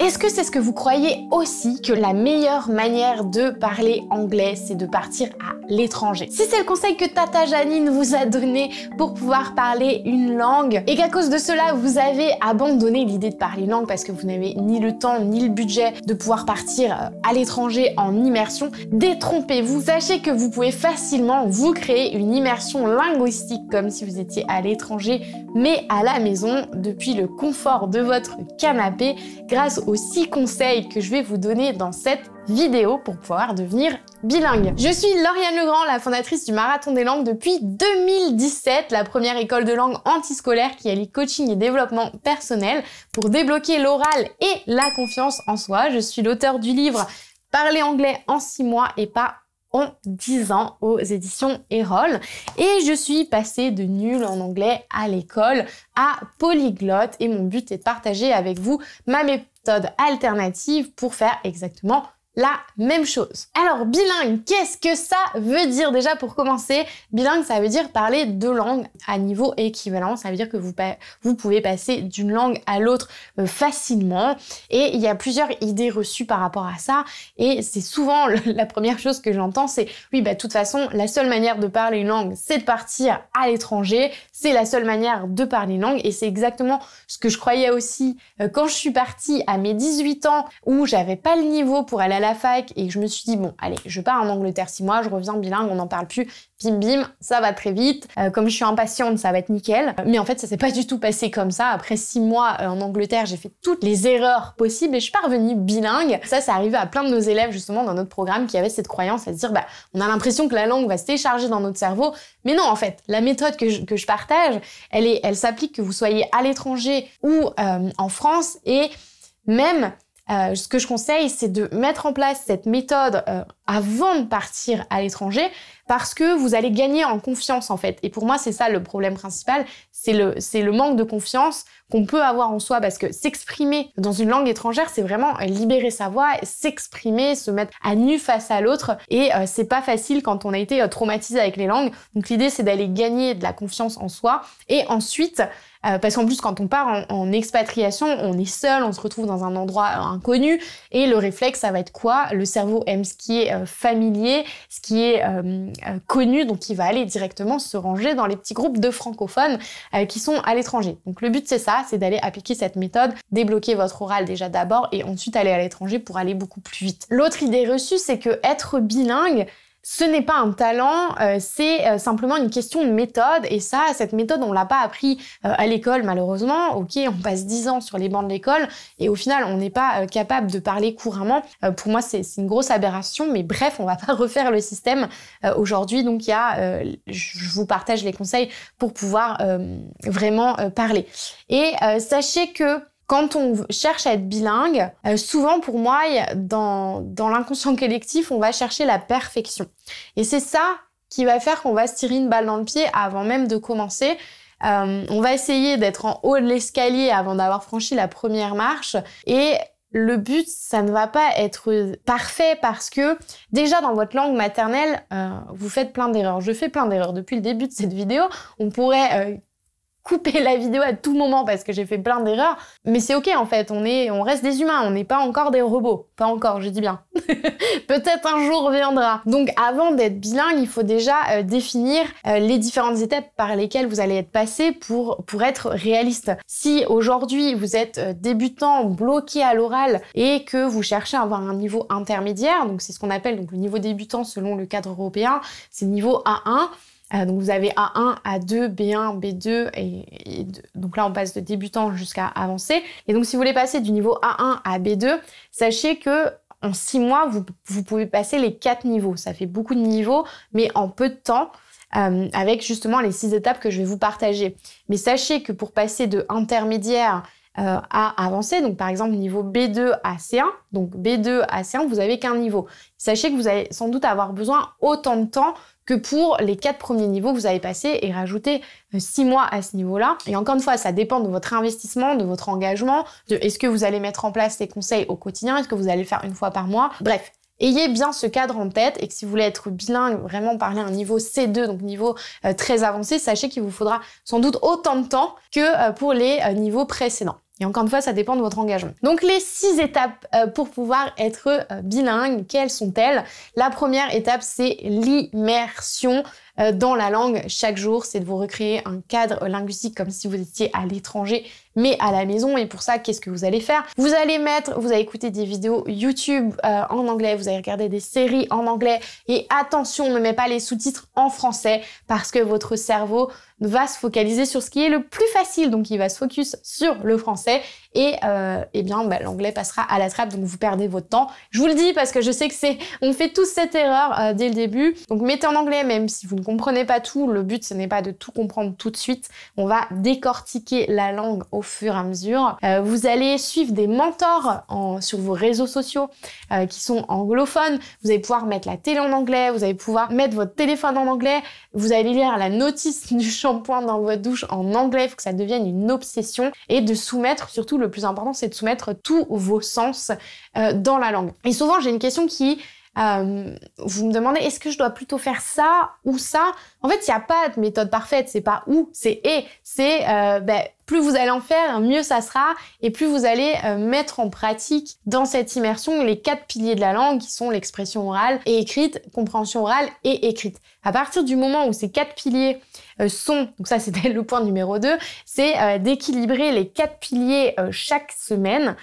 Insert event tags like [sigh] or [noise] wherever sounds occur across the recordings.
Est-ce que c'est ce que vous croyez aussi que la meilleure manière de parler anglais, c'est de partir à l'étranger Si c'est le conseil que Tata Janine vous a donné pour pouvoir parler une langue et qu'à cause de cela, vous avez abandonné l'idée de parler une langue parce que vous n'avez ni le temps ni le budget de pouvoir partir euh, à l'étranger en immersion, détrompez-vous. Sachez que vous pouvez facilement vous créer une immersion linguistique comme si vous étiez à l'étranger mais à la maison depuis le confort de votre canapé grâce au six conseils que je vais vous donner dans cette vidéo pour pouvoir devenir bilingue. Je suis Lauriane Legrand, la fondatrice du Marathon des langues depuis 2017, la première école de langue antiscolaire qui allie coaching et développement personnel pour débloquer l'oral et la confiance en soi. Je suis l'auteur du livre Parler anglais en six mois et pas en dix ans aux éditions Erol. Et je suis passée de nul en anglais à l'école à polyglotte et mon but est de partager avec vous ma, méthode méthode alternative pour faire exactement la même chose. Alors bilingue, qu'est-ce que ça veut dire déjà pour commencer Bilingue, ça veut dire parler deux langues à niveau équivalent. Ça veut dire que vous, vous pouvez passer d'une langue à l'autre euh, facilement. Et il y a plusieurs idées reçues par rapport à ça. Et c'est souvent la première chose que j'entends, c'est oui, bah de toute façon, la seule manière de parler une langue, c'est de partir à l'étranger. C'est la seule manière de parler une langue. Et c'est exactement ce que je croyais aussi euh, quand je suis partie à mes 18 ans où j'avais pas le niveau pour aller à la fac et je me suis dit, bon, allez, je pars en Angleterre six mois, je reviens bilingue, on n'en parle plus, bim bim, ça va très vite. Euh, comme je suis impatiente, ça va être nickel. Mais en fait, ça s'est pas du tout passé comme ça. Après six mois euh, en Angleterre, j'ai fait toutes les erreurs possibles et je suis pas revenue bilingue. Ça, ça arrivait à plein de nos élèves justement dans notre programme qui avaient cette croyance à se dire, bah, on a l'impression que la langue va se télécharger dans notre cerveau. Mais non, en fait, la méthode que je, que je partage, elle est, elle s'applique que vous soyez à l'étranger ou euh, en France et même euh, ce que je conseille, c'est de mettre en place cette méthode euh, avant de partir à l'étranger parce que vous allez gagner en confiance en fait. Et pour moi, c'est ça le problème principal, c'est le, le manque de confiance qu'on peut avoir en soi parce que s'exprimer dans une langue étrangère, c'est vraiment libérer sa voix, s'exprimer, se mettre à nu face à l'autre et euh, c'est pas facile quand on a été euh, traumatisé avec les langues. Donc l'idée c'est d'aller gagner de la confiance en soi et ensuite euh, parce qu'en plus, quand on part en, expatriation, on est seul, on se retrouve dans un endroit inconnu, et le réflexe, ça va être quoi Le cerveau aime ce qui est familier, ce qui est euh, connu, donc il va aller directement se ranger dans les petits groupes de francophones euh, qui sont à l'étranger. Donc le but c'est ça, c'est d'aller appliquer cette méthode, débloquer votre oral déjà d'abord et ensuite aller à l'étranger pour aller beaucoup plus vite. L'autre idée reçue, c'est que être bilingue, ce n'est pas un talent, euh, c'est euh, simplement une question de méthode. Et ça, cette méthode, on l'a pas appris euh, à l'école, malheureusement. Ok, on passe dix ans sur les bancs de l'école et au final, on n'est pas capable de parler couramment. pour moi, c'est une grosse aberration. Mais bref, on va pas [laughs] refaire le système aujourd'hui. Donc, il y a, je vous partage les conseils pour pouvoir vraiment parler. Et sachez que quand on cherche à être bilingue, euh, souvent pour moi, dans, l'inconscient collectif, on va chercher la perfection. Et c'est ça qui va faire qu'on va se tirer une balle dans le pied avant même de commencer. Euh, on va essayer d'être en haut de l'escalier avant d'avoir franchi la première marche. Et le but, ça ne va pas être parfait parce que déjà dans votre langue maternelle, euh, vous faites plein d'erreurs. Je fais plein d'erreurs depuis le début de cette vidéo. On pourrait couper la vidéo à tout moment parce que j'ai fait plein d'erreurs. Mais c'est ok en fait, on, est, on reste des humains, on n'est pas encore des robots. Pas encore, je dis bien. [laughs] Peut-être un jour viendra. Donc avant d'être bilingue, il faut déjà euh, définir euh, les différentes étapes par lesquelles vous allez être passé pour, pour être réaliste. Si aujourd'hui vous êtes euh, débutant, bloqué à l'oral et que vous cherchez à avoir un niveau intermédiaire, donc c'est ce qu'on appelle donc, le niveau débutant selon le cadre européen, c'est niveau A1, euh, donc vous avez A1, A2, B1, B2, et, donc là on passe de débutant jusqu'à avancé. Et donc si vous voulez passer du niveau A1 à B2, sachez que en six mois, vous, pouvez passer les quatre niveaux. Ça fait beaucoup de niveaux, mais en peu de temps. Euh, avec justement les six étapes que je vais vous partager. Mais sachez que pour passer de intermédiaire euh, à avancer. Donc, par exemple, niveau B2 à C1. Donc, B2 à C1, vous n'avez qu'un niveau. Sachez que vous allez sans doute avoir besoin autant de temps que pour les quatre premiers niveaux que vous avez passés et rajouter euh, six mois à ce niveau-là. Et encore une fois, ça dépend de votre investissement, de votre engagement, de est-ce que vous allez mettre en place ces conseils au quotidien, est-ce que vous allez le faire une fois par mois. Bref, ayez bien ce cadre en tête et que si vous voulez être bilingue, vraiment parler à un niveau C2, donc niveau euh, très avancé, sachez qu'il vous faudra sans doute autant de temps que euh, pour les euh, niveaux précédents. Et encore une fois, ça dépend de votre engagement. Donc les six étapes pour pouvoir être bilingue, quelles sont-elles La première étape, c'est l'immersion. Euh, dans la langue chaque jour, c'est de vous recréer un cadre linguistique comme si vous étiez à l'étranger, mais à la maison. Et pour ça, qu'est-ce que vous allez faire Vous allez mettre, vous allez écouter des vidéos YouTube euh, en anglais, vous allez regarder des séries en anglais. Et attention, ne mettez pas les sous-titres en français parce que votre cerveau va se focaliser sur ce qui est le plus facile. Donc, il va se focus sur le français et euh, eh bien, bah, l'anglais passera à la trappe. Donc, vous perdez votre temps. Je vous le dis parce que je sais que c'est, on fait tous cette erreur dès le début. Donc, mettez en anglais, même si vous ne comprenez pas tout, le but ce n'est pas de tout comprendre tout de suite, on va décortiquer la langue au fur et à mesure. Euh, vous allez suivre des mentors sur vos réseaux sociaux euh, qui sont anglophones, vous allez pouvoir mettre la télé en anglais, vous allez pouvoir mettre votre téléphone en anglais, vous allez lire la notice [laughs] du shampoing dans votre douche en anglais, il faut que ça devienne une obsession et de soumettre, surtout le plus important c'est de soumettre tous vos sens euh, dans la langue. Et souvent j'ai une question qui euh, vous me demandez est-ce que je dois plutôt faire ça ou ça En fait, il n'y a pas de méthode parfaite. C'est pas ou, c'est et. C'est euh, ben, plus vous allez en faire, mieux ça sera, et plus vous allez euh, mettre en pratique dans cette immersion les quatre piliers de la langue qui sont l'expression orale et écrite, compréhension orale et écrite. À partir du moment où ces quatre piliers euh, sont, donc ça [laughs] c'était le point numéro 2, c'est euh, d'équilibrer les quatre piliers euh, chaque semaine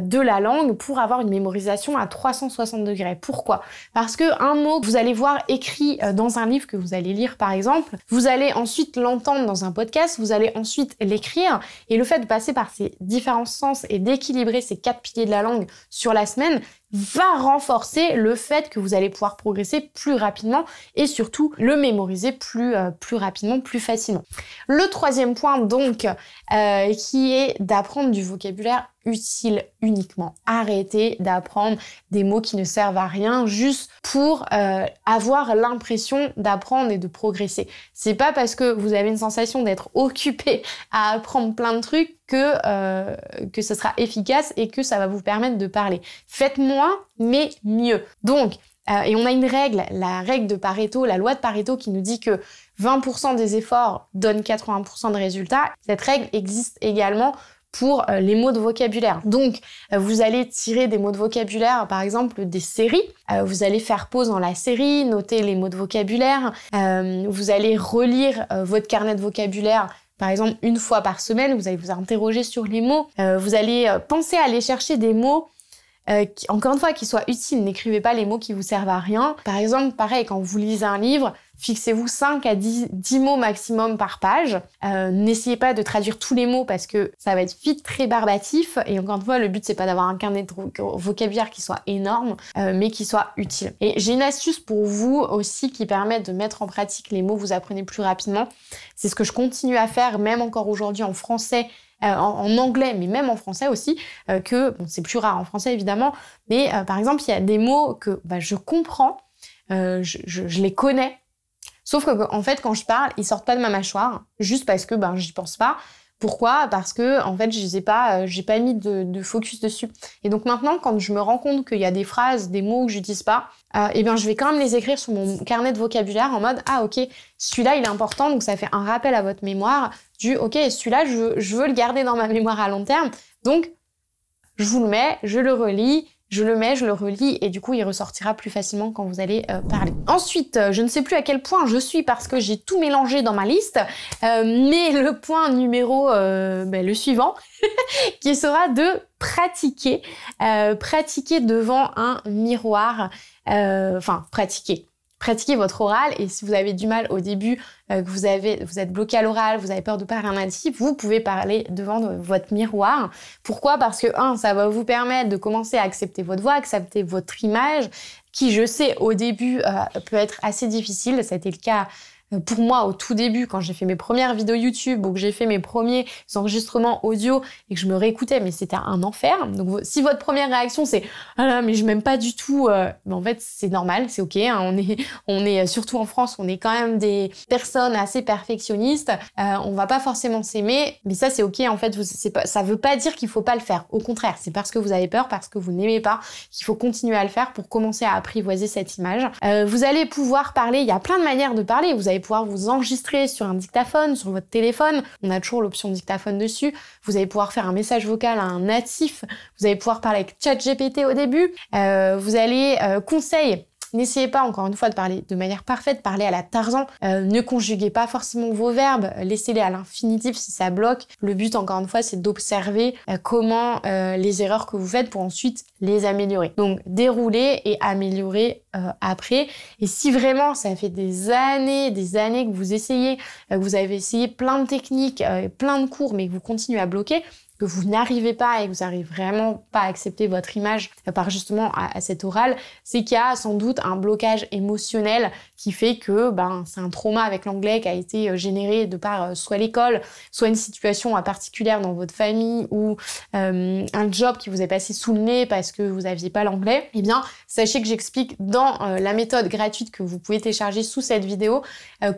de la langue pour avoir une mémorisation à 360 degrés. Pourquoi Parce que un mot que vous allez voir écrit dans un livre que vous allez lire par exemple, vous allez ensuite l'entendre dans un podcast, vous allez ensuite l'écrire et le fait de passer par ces différents sens et d'équilibrer ces quatre piliers de la langue sur la semaine, va renforcer le fait que vous allez pouvoir progresser plus rapidement et surtout le mémoriser plus, euh, plus rapidement, plus facilement. Le troisième point donc euh, qui est d'apprendre du vocabulaire utile uniquement. Arrêtez d'apprendre des mots qui ne servent à rien juste pour euh, avoir l'impression d'apprendre et de progresser. C'est pas parce que vous avez une sensation d'être [laughs] occupé à apprendre plein de trucs que euh, que ce sera efficace et que ça va vous permettre de parler. Faites moins mais mieux. Donc euh, et on a une règle, la règle de Pareto, la loi de Pareto qui nous dit que 20% des efforts donnent 80% de résultats. Cette règle existe également pour euh, les mots de vocabulaire. Donc, euh, vous allez tirer des mots de vocabulaire, par exemple des séries. Euh, vous allez faire pause dans la série, noter les mots de vocabulaire. vous allez relire votre carnet de vocabulaire. Par exemple, une fois par semaine, vous allez vous interroger sur les mots. vous allez penser à aller chercher des mots encore une fois, qui soient utiles. N'écrivez pas les mots qui vous servent à rien. Par exemple, pareil, quand vous lisez un livre, Fixez-vous 5 à 10, mots maximum par page. Euh, n'essayez pas de traduire tous les mots parce que ça va être vite très barbatif. Et encore une fois, le but, c'est pas d'avoir un carnet de vocabulaire qui soit énorme, euh, mais qui soit utile. Et j'ai une astuce pour vous aussi qui permet de mettre en pratique les mots vous apprenez plus rapidement. C'est ce que je continue à faire, même encore aujourd'hui en français. Euh, en, anglais, mais même en français aussi, que bon, c'est plus rare en français évidemment, mais par exemple, il y a des mots que bah, je comprends, je, les connais, Sauf que, en fait, quand je parle, ils sortent pas de ma mâchoire, juste parce que ben, j'y pense pas. Pourquoi Parce que en fait, je n'ai pas, euh, j'ai pas mis de, focus dessus. Et donc maintenant, quand je me rends compte qu'il y a des phrases, des mots que j'utilise pas, euh, eh bien, je vais quand même les écrire sur mon carnet de vocabulaire en mode ah ok, celui-là il est important, donc ça fait un rappel à votre mémoire du ok, celui-là je, je veux le garder dans ma mémoire à long terme, donc je vous le mets, je le relis, je le mets, je le relis et du coup il ressortira plus facilement quand vous allez euh, parler. Ensuite, euh, je ne sais plus à quel point je suis parce que j'ai tout mélangé dans ma liste, euh, mais le point numéro ben, le suivant [laughs] qui sera de pratiquer, pratiquer devant un miroir, enfin pratiquer pratiquez votre oral. Et si vous avez du mal au début, euh, que vous, vous êtes bloqué à l'oral, vous avez peur de parler un vous pouvez parler devant votre miroir. Pourquoi Parce que, un, ça va vous permettre de commencer à accepter votre voix, accepter votre image, qui, je sais, au début, euh, peut être assez difficile. Ça a été le cas euh, pour moi, au tout début, quand j'ai fait mes premières vidéos YouTube ou que j'ai fait mes premiers enregistrements audio et que je me réécoutais, mais c'était un enfer. Donc, si votre première réaction c'est ah là, mais je m'aime pas du tout, euh, ben, en fait, c'est normal, c'est ok. Hein, on est, [laughs] on est surtout en France, on est quand même des personnes assez perfectionnistes. Euh, on va pas forcément s'aimer, mais ça c'est ok. En fait, vous, pas, ça veut pas dire qu'il faut pas le faire. Au contraire, c'est parce que vous avez peur, parce que vous n'aimez pas, qu'il faut continuer à le faire pour commencer à apprivoiser cette image. vous allez pouvoir parler. Il y a plein de manières de parler. Vous avez pouvoir vous enregistrer sur un dictaphone, sur votre téléphone. On a toujours l'option dictaphone dessus. Vous allez pouvoir faire un message vocal à un natif. Vous allez pouvoir parler avec ChatGPT au début. Euh, vous allez euh, conseiller. N'essayez pas, encore une fois, de parler de manière parfaite, parler à la Tarzan. Euh, ne conjuguez pas forcément vos verbes, laissez-les à l'infinitif si ça bloque. Le but, encore une fois, c'est d'observer euh, comment euh, les erreurs que vous faites pour ensuite les améliorer. Donc, dérouler et améliorer après. Et si vraiment ça fait des années, des années que vous essayez, que vous avez essayé plein de techniques, plein de cours, mais que vous continuez à bloquer, que vous n'arrivez pas et que vous n'arrivez vraiment pas à accepter votre image par justement à, cet oral, c'est qu'il y a sans doute un blocage émotionnel qui fait que ben, c'est un trauma avec l'anglais qui a été euh, généré de par euh, soit l'école, soit une situation particulière dans votre famille ou euh, un job qui vous est passé sous le nez parce que vous n'aviez pas l'anglais. Eh bien, sachez que j'explique dans la méthode gratuite que vous pouvez télécharger sous cette vidéo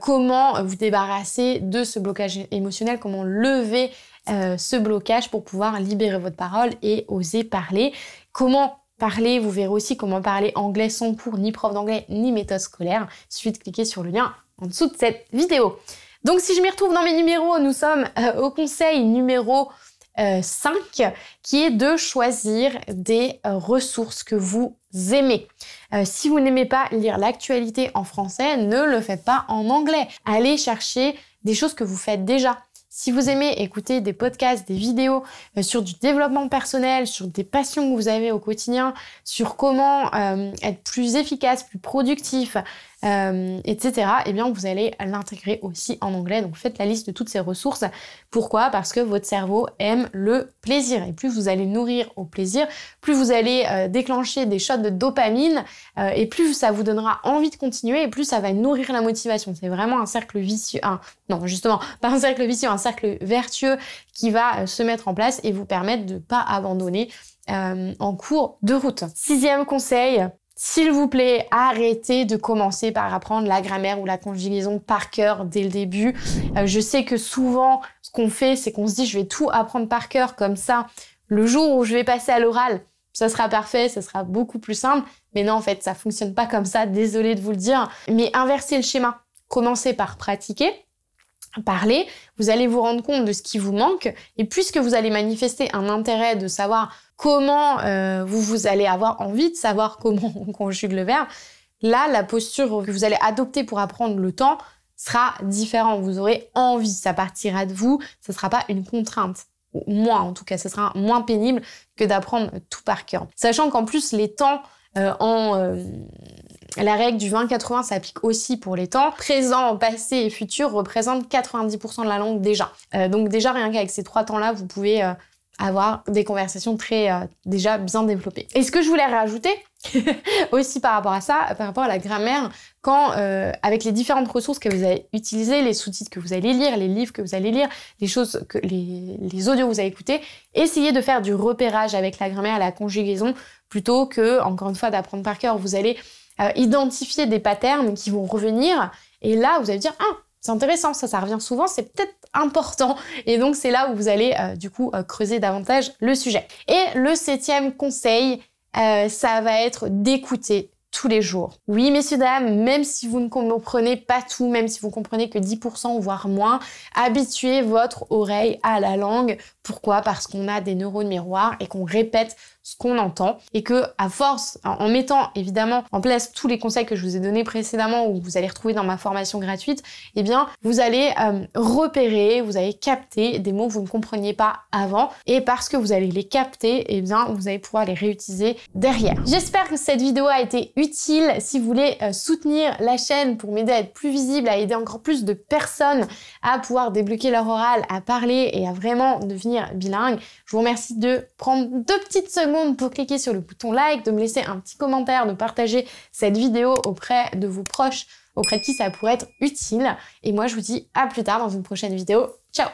comment vous débarrasser de ce blocage émotionnel, comment lever euh, ce blocage pour pouvoir libérer votre parole et oser parler. Comment parler, vous verrez aussi comment parler anglais sans cours, ni prof d'anglais, ni méthode scolaire. Suivez, cliquez cliquer sur le lien en dessous de cette vidéo. Donc si je m'y retrouve dans mes numéros, nous sommes euh, au conseil numéro 5, euh, qui est de choisir des ressources que vous aimez. si vous n'aimez pas lire l'actualité en français, ne le faites pas en anglais. Allez chercher des choses que vous faites déjà. Si vous aimez écouter des podcasts, des vidéos euh, sur du développement personnel, sur des passions que vous avez au quotidien, sur comment euh, être plus efficace, plus productif, euh, etc., eh bien, vous allez l'intégrer aussi en anglais. Donc, faites la liste de toutes ces ressources. Pourquoi Parce que votre cerveau aime le plaisir. Et plus vous allez nourrir au plaisir, plus vous allez euh, déclencher des shots de dopamine, euh, et plus ça vous donnera envie de continuer, et plus ça va nourrir la motivation. C'est vraiment un cercle vicieux. non, justement, [laughs] pas un cercle vicieux, un cercle vertueux qui va se mettre en place et vous permettre de ne pas abandonner en cours de route. Sixième conseil, s'il vous plaît, arrêtez de commencer par apprendre la grammaire ou la conjugaison par cœur dès le début. Euh, je sais que souvent, ce qu'on fait, c'est qu'on se dit je vais tout apprendre par cœur comme ça. Le jour où je vais passer à l'oral, ça sera parfait, ça sera beaucoup plus simple. Mais non, en fait, ça fonctionne pas comme ça. désolé de vous le dire. Mais inversez le schéma. Commencez par pratiquer parler, vous allez vous rendre compte de ce qui vous manque et puisque vous allez manifester un intérêt de savoir comment euh, vous, vous allez avoir envie de savoir [laughs] comment on conjugue le verbe, là, la posture que vous allez adopter pour apprendre le temps sera différente. Vous aurez envie, ça partira de vous, ce ne sera pas une contrainte. Ou moins, en tout cas, ce sera moins pénible que d'apprendre tout par cœur. Sachant qu'en plus, les temps euh, euh, la règle du 20-80 s'applique aussi pour les temps. Présent, passé et futur représentent 90% de la langue déjà. donc déjà, rien qu'avec ces trois temps-là, vous pouvez avoir des conversations très euh, déjà bien développées. Et ce que je voulais rajouter [laughs] aussi par rapport à ça, euh, par rapport à la grammaire, quand euh, avec les différentes ressources que vous allez utiliser, les sous-titres que vous allez lire, les livres que vous allez lire, les choses que les, les audios que vous allez écouter, essayez de faire du repérage avec la grammaire, la conjugaison, plutôt que encore une fois d'apprendre par cœur. Vous allez identifier des patterns qui vont revenir, et là vous allez dire ah c'est intéressant, ça, ça revient souvent, c'est peut-être important. Et donc, c'est là où vous allez, euh, du coup, euh, creuser davantage le sujet. Et le septième conseil, euh, ça va être d'écouter tous les jours. Oui, messieurs, dames, même si vous ne comprenez pas tout, même si vous comprenez que 10% voire moins, habituez votre oreille à la langue. Pourquoi Parce qu'on a des neurones miroirs et qu'on répète ce qu'on entend et que à force en mettant évidemment en place tous les conseils que je vous ai donnés précédemment ou que vous allez retrouver dans ma formation gratuite, eh bien vous allez euh, repérer, vous allez capter des mots que vous ne compreniez pas avant et parce que vous allez les capter, eh bien vous allez pouvoir les réutiliser derrière. J'espère que cette vidéo a été utile utile. Si vous voulez euh, soutenir la chaîne pour m'aider à être plus visible, à aider encore plus de personnes à pouvoir débloquer leur oral, à parler et à vraiment devenir bilingue, je vous remercie de prendre deux petites secondes pour cliquer sur le bouton like, de me laisser un petit commentaire, de partager cette vidéo auprès de vos proches auprès de qui ça pourrait être utile. Et moi, je vous dis à plus tard dans une prochaine vidéo. Ciao